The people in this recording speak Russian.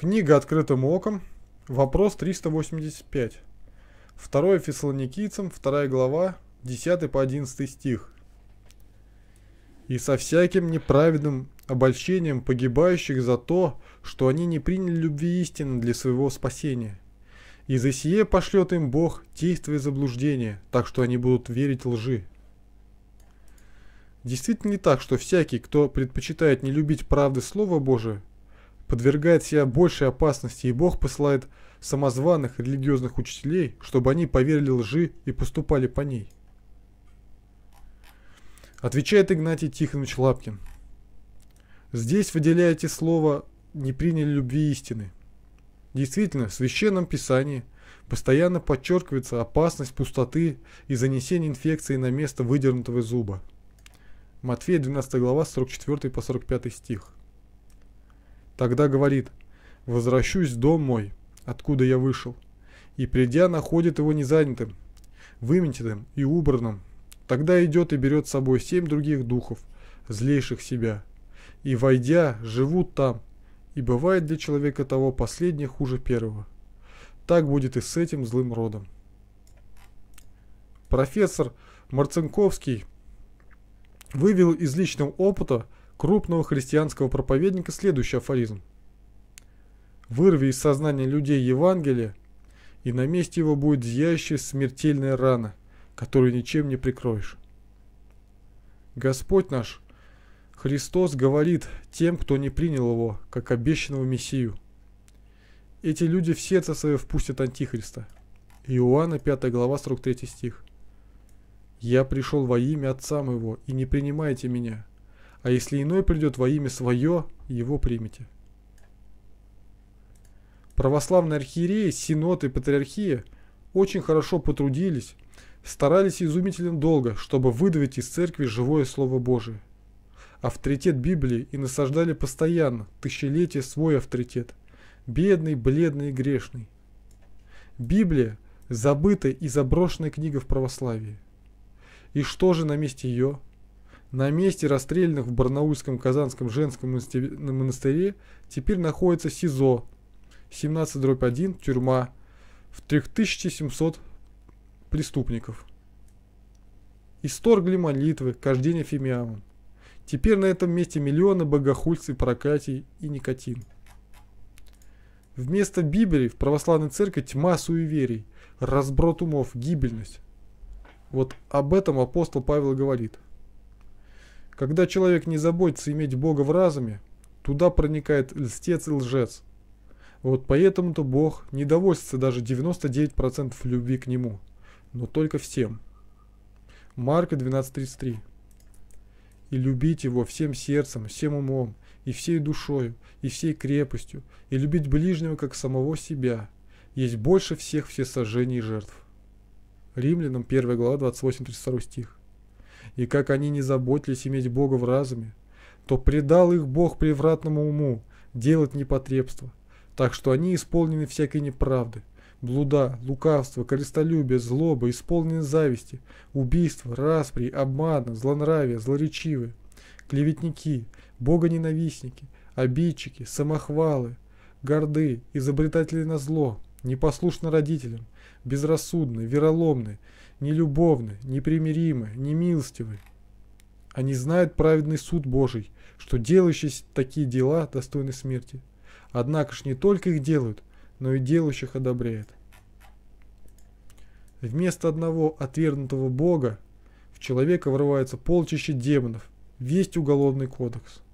Книга «Открытым оком», вопрос 385. Второе Фессалоникийцам, вторая глава, 10 по 11 стих. «И со всяким неправедным обольщением погибающих за то, что они не приняли любви истины для своего спасения. И за сие пошлет им Бог действие заблуждения, так что они будут верить лжи. Действительно ли так, что всякий, кто предпочитает не любить правды Слова Божия, подвергает себя большей опасности, и Бог посылает самозваных религиозных учителей, чтобы они поверили лжи и поступали по ней. Отвечает Игнатий Тихонович Лапкин. Здесь выделяете слово «не приняли любви истины». Действительно, в Священном Писании постоянно подчеркивается опасность пустоты и занесения инфекции на место выдернутого зуба. Матфея 12 глава 44 по 45 стих. Тогда говорит «Возвращусь дом мой, откуда я вышел». И придя, находит его незанятым, выметенным и убранным. Тогда идет и берет с собой семь других духов, злейших себя. И войдя, живут там. И бывает для человека того последнее хуже первого. Так будет и с этим злым родом. Профессор Марцинковский вывел из личного опыта крупного христианского проповедника следующий афоризм. «Вырви из сознания людей Евангелие, и на месте его будет зияющая смертельная рана, которую ничем не прикроешь». Господь наш, Христос говорит тем, кто не принял его, как обещанного Мессию. Эти люди в сердце свое впустят Антихриста. Иоанна 5 глава 43 стих. «Я пришел во имя Отца моего, и не принимайте меня, а если иной придет во имя свое, его примите. Православные архиереи, синод патриархия очень хорошо потрудились, старались изумительно долго, чтобы выдавить из церкви живое Слово Божие. Авторитет Библии и насаждали постоянно, тысячелетия свой авторитет, бедный, бледный грешный. Библия – забытая и заброшенная книга в православии. И что же на месте ее – на месте расстрелянных в Барнаульском Казанском женском монастыре теперь находится СИЗО 17-1 тюрьма в 3700 преступников. Исторгли молитвы, кождение фимиамом. Теперь на этом месте миллионы богохульцев, проклятий и никотин. Вместо Библии в православной церкви тьма суеверий, разброд умов, гибельность. Вот об этом апостол Павел говорит – когда человек не заботится иметь Бога в разуме, туда проникает льстец и лжец. Вот поэтому-то Бог не довольствуется даже 99% любви к Нему, но только всем. Марка 12.33 «И любить Его всем сердцем, всем умом, и всей душою, и всей крепостью, и любить ближнего, как самого себя, есть больше всех всесожжений и жертв». Римлянам 1 глава 28 стих и как они не заботились иметь Бога в разуме, то предал их Бог превратному уму делать непотребство, так что они исполнены всякой неправды, блуда, лукавства, корыстолюбия, злобы, исполнены зависти, убийства, распри, обмана, злонравия, злоречивы, клеветники, богоненавистники, обидчики, самохвалы, горды, изобретатели на зло – непослушны родителям, безрассудны, вероломны, нелюбовны, непримиримы, немилостивы. Они знают праведный суд Божий, что делающие такие дела достойны смерти. Однако ж не только их делают, но и делающих одобряет. Вместо одного отвергнутого Бога в человека врывается полчища демонов, весь уголовный кодекс –